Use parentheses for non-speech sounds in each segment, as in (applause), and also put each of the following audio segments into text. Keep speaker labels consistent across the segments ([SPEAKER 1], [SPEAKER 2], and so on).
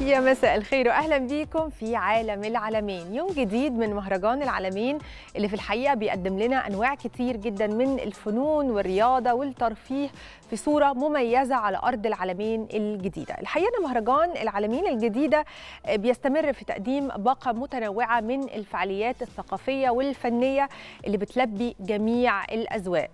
[SPEAKER 1] يا مساء الخير واهلا بيكم في عالم العالمين يوم جديد من مهرجان العالمين اللي في الحقيقه بيقدم لنا انواع كتير جدا من الفنون والرياضه والترفيه في صوره مميزه على ارض العالمين الجديده الحقيقه ان مهرجان العالمين الجديده بيستمر في تقديم باقه متنوعه من الفعاليات الثقافيه والفنيه اللي بتلبي جميع الاذواق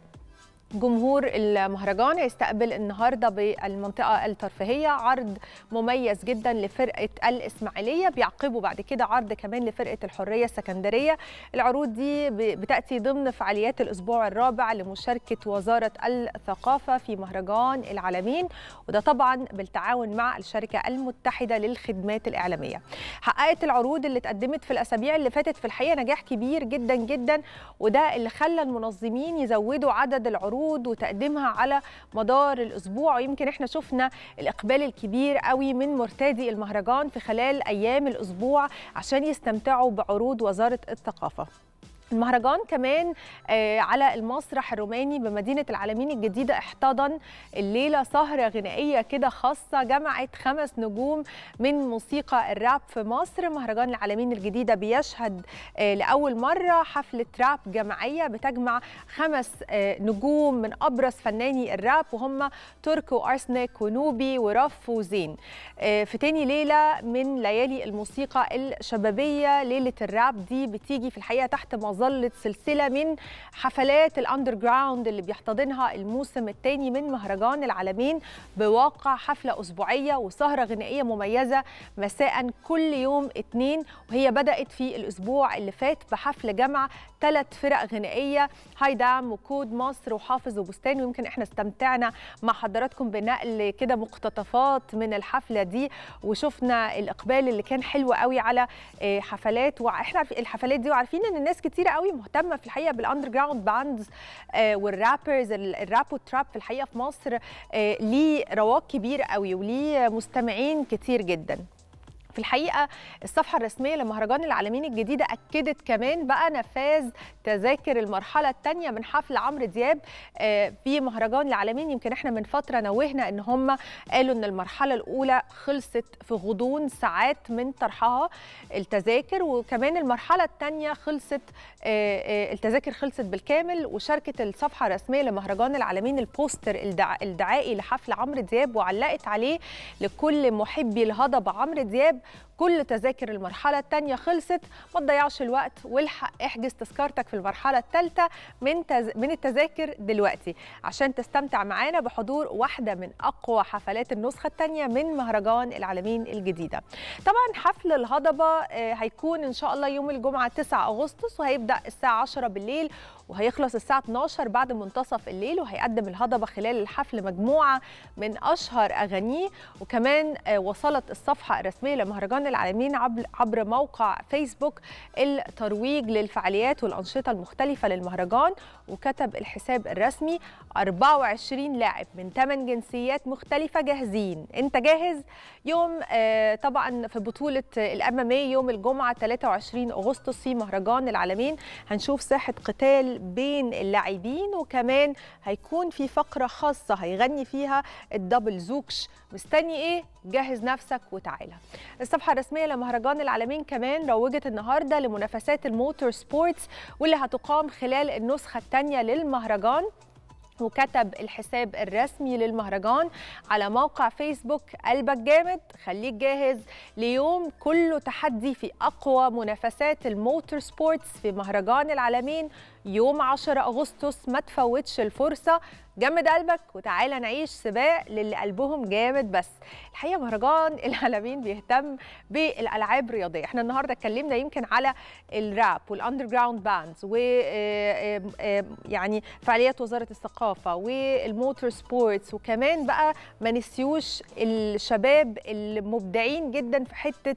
[SPEAKER 1] جمهور المهرجان هيستقبل النهارده بالمنطقه الترفيهيه عرض مميز جدا لفرقه الاسماعيليه بيعقبه بعد كده عرض كمان لفرقه الحريه السكندريه العروض دي بتاتي ضمن فعاليات الاسبوع الرابع لمشاركه وزاره الثقافه في مهرجان العالمين وده طبعا بالتعاون مع الشركه المتحده للخدمات الاعلاميه حققت العروض اللي اتقدمت في الاسابيع اللي فاتت في الحقيقه نجاح كبير جدا جدا وده اللي خلى المنظمين يزودوا عدد العروض العروض وتقديمها على مدار الاسبوع ويمكن احنا شفنا الاقبال الكبير قوي من مرتادي المهرجان في خلال ايام الاسبوع عشان يستمتعوا بعروض وزاره الثقافه المهرجان كمان آه، على المسرح الروماني بمدينة العالمين الجديدة احتضن الليلة سهرة غنائية كده خاصة جمعت خمس نجوم من موسيقى الراب في مصر مهرجان العالمين الجديدة بيشهد آه، لأول مرة حفلة راب جماعية بتجمع خمس آه، نجوم من أبرز فناني الراب وهم ترك وأرسنك ونوبي ورف وزين في تاني ليلة من ليالي الموسيقى الشبابية ليلة الراب دي بتيجي في الحقيقة تحت مظهر ظلت سلسله من حفلات الاندر جراوند اللي بيحتضنها الموسم الثاني من مهرجان العالمين بواقع حفله اسبوعيه وسهره غنائيه مميزه مساء كل يوم اثنين وهي بدات في الاسبوع اللي فات بحفل جمع ثلاث فرق غنائيه هاي دام وكود مصر وحافظ وبستان ويمكن احنا استمتعنا مع حضراتكم بنقل كده مقتطفات من الحفله دي وشفنا الاقبال اللي كان حلو قوي على آه، حفلات واحنا الحفلات دي وعارفين ان الناس كتير كتير قوي مهتمه في الحقيقه بالاندر جراوند باندز والرابرز الراب والتراب في الحقيقه في مصر آه، ليه رواج كبير قوي وليه مستمعين كتير جدا في الحقيقه الصفحه الرسميه لمهرجان العالمين الجديده اكدت كمان بقى نفاذ تذاكر المرحله الثانيه من حفل عمرو دياب آه، في مهرجان العالمين يمكن احنا من فتره نوهنا ان هم قالوا ان المرحله الاولى خلصت في غضون ساعات من طرحها التذاكر وكمان المرحله الثانيه خلصت آه، آه، التذاكر خلصت بالكامل وشاركت الصفحه الرسميه لمهرجان العالمين البوستر الدعائي لحفل عمرو دياب وعلقت عليه لكل محبي الهضبه عمرو دياب كل تذاكر المرحله الثانيه خلصت ما تضيعش الوقت والحق احجز تذكرتك في المرحله الثالثه من تز... من التذاكر دلوقتي عشان تستمتع معانا بحضور واحده من اقوى حفلات النسخه الثانيه من مهرجان العالمين الجديده طبعا حفل الهضبه آه، هيكون ان شاء الله يوم الجمعه 9 اغسطس وهيبدا الساعه 10 بالليل وهيخلص الساعة 12 بعد منتصف الليل وهيقدم الهضبة خلال الحفل مجموعة من أشهر أغانيه وكمان آه، وصلت الصفحة الرسمية لمهرجان العالمين عبر موقع فيسبوك الترويج للفعاليات والأنشطة المختلفة للمهرجان وكتب الحساب الرسمي 24 لاعب من 8 جنسيات مختلفة جاهزين أنت جاهز يوم آه، طبعا في بطولة الأمامية يوم الجمعة 23 أغسطس في مهرجان العالمين هنشوف ساحة قتال بين اللاعبين وكمان هيكون في فقره خاصه هيغني فيها الدبل زوكش مستني ايه جهز نفسك وتعالى الصفحه الرسميه لمهرجان العالمين كمان روجت النهارده لمنافسات الموتور سبورتس واللي هتقام خلال النسخه الثانيه للمهرجان وكتب الحساب الرسمي للمهرجان على موقع فيسبوك قلبك جامد خليك جاهز ليوم كله تحدي في اقوى منافسات الموتور سبورتس في مهرجان العالمين يوم 10 أغسطس ما تفوتش الفرصة جمد قلبك وتعالى نعيش سباق للي قلبهم جامد بس الحقيقه مهرجان (laughs) العالمين بيهتم بالالعاب الرياضيه احنا النهارده اتكلمنا يمكن على الراب والاندر جراوند باندز و آه، آه، آه، يعني فعاليات وزاره الثقافه والموتور سبورتس وكمان بقى ما نسيوش الشباب المبدعين جدا في حته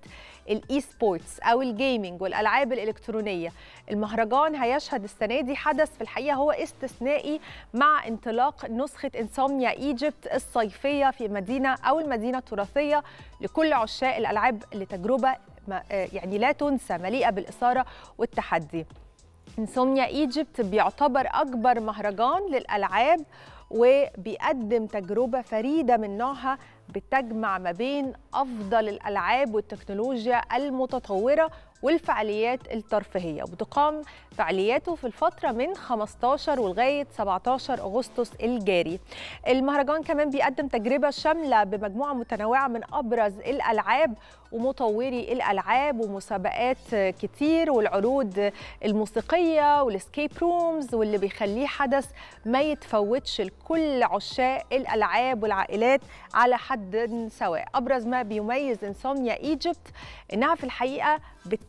[SPEAKER 1] الاي سبورتس او الجيمنج والالعاب الالكترونيه المهرجان هيشهد السنه دي حدث في الحقيقه هو استثنائي مع انطلاق نسخه انسومنيا ايجيبت الصيفيه في مدينه او المدينه التراثيه لكل عشاق الالعاب لتجربه آه، يعني لا تنسى مليئه بالاثاره والتحدي انسومنيا ايجيبت بيعتبر اكبر مهرجان للالعاب وبيقدم تجربة فريدة من نوعها بتجمع ما بين أفضل الألعاب والتكنولوجيا المتطورة والفعاليات الترفيهية وبتقام فعالياته في الفترة من 15 ولغاية 17 أغسطس الجاري المهرجان كمان بيقدم تجربة شاملة بمجموعة متنوعة من أبرز الألعاب ومطوري الألعاب ومسابقات كتير والعروض الموسيقية والسكيب رومز واللي بيخليه حدث ما يتفوتش كل عشاق الالعاب والعائلات على حد سواء ابرز ما بيميز انسومنيا ايجيبت انها في الحقيقه بت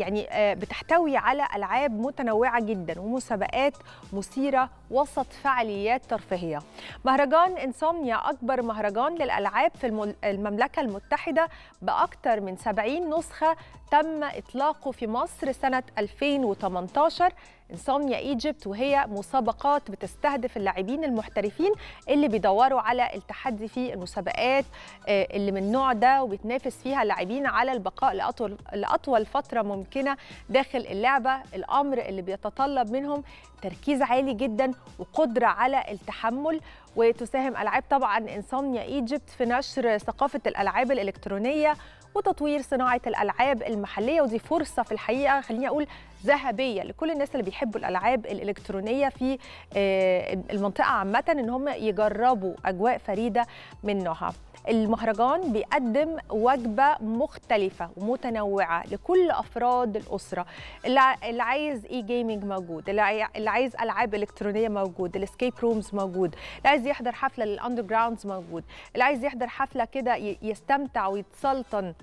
[SPEAKER 1] يعني آه، بتحتوي على العاب متنوعه جدا ومسابقات مثيره وسط فعاليات ترفيهيه مهرجان انسومنيا اكبر مهرجان للالعاب في المملكه المتحده باكثر من 70 نسخه تم اطلاقه في مصر سنه 2018 انسومنيا ايجيبت وهي مسابقات بتستهدف اللاعبين المحترفين اللي بيدوروا على التحدي في المسابقات آه، اللي من النوع ده وبتنافس فيها اللاعبين على البقاء لاطول لاطول فتره ممكنه داخل اللعبه الامر اللي بيتطلب منهم تركيز عالي جدا وقدره على التحمل وتساهم ألعاب طبعا إنسامنيا إيجيبت في نشر ثقافة الألعاب الإلكترونية وتطوير صناعة الألعاب المحلية ودي فرصة في الحقيقة خليني أقول ذهبية لكل الناس اللي بيحبوا الألعاب الإلكترونية في آه، المنطقة عامة إن هم يجربوا أجواء فريدة من نوعها المهرجان بيقدم وجبة مختلفة ومتنوعة لكل أفراد الأسرة اللي عايز إي جيمنج موجود اللي عايز ألعاب إلكترونية موجود الاسكيب رومز موجود اللي عايز عايز يحضر حفله للاندر جراوندز موجود اللي عايز يحضر حفله كده يستمتع ويتسلطن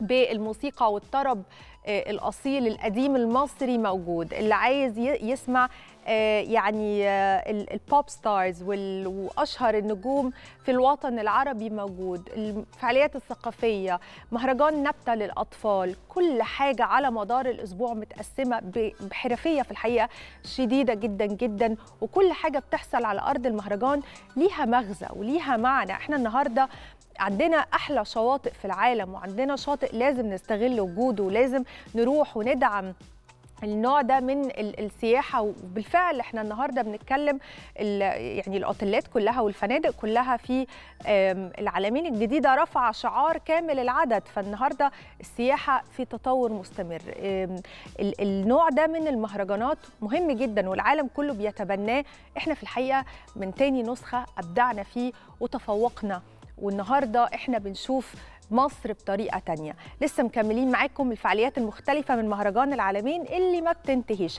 [SPEAKER 1] بالموسيقى والطرب آه، الاصيل القديم المصري موجود اللي عايز يسمع آه، يعني آه، البوب ستارز واشهر النجوم في الوطن العربي موجود الفعاليات الثقافيه مهرجان نبته للاطفال كل حاجه على مدار الاسبوع متقسمه بحرفيه في الحقيقه شديده جدا جدا وكل حاجه بتحصل على ارض المهرجان ليها مغزى وليها معنى احنا النهارده عندنا احلى شواطئ في العالم وعندنا شاطئ لازم نستغل وجوده ولازم نروح وندعم النوع ده من السياحه وبالفعل احنا النهارده بنتكلم يعني الاوتيلات كلها والفنادق كلها في العالمين الجديده رفع شعار كامل العدد فالنهارده السياحه في تطور مستمر النوع ده من المهرجانات مهم جدا والعالم كله بيتبناه احنا في الحقيقه من تاني نسخه ابدعنا فيه وتفوقنا والنهارده احنا بنشوف مصر بطريقه تانية لسه مكملين معاكم الفعاليات المختلفه من مهرجان العالمين اللي ما بتنتهيش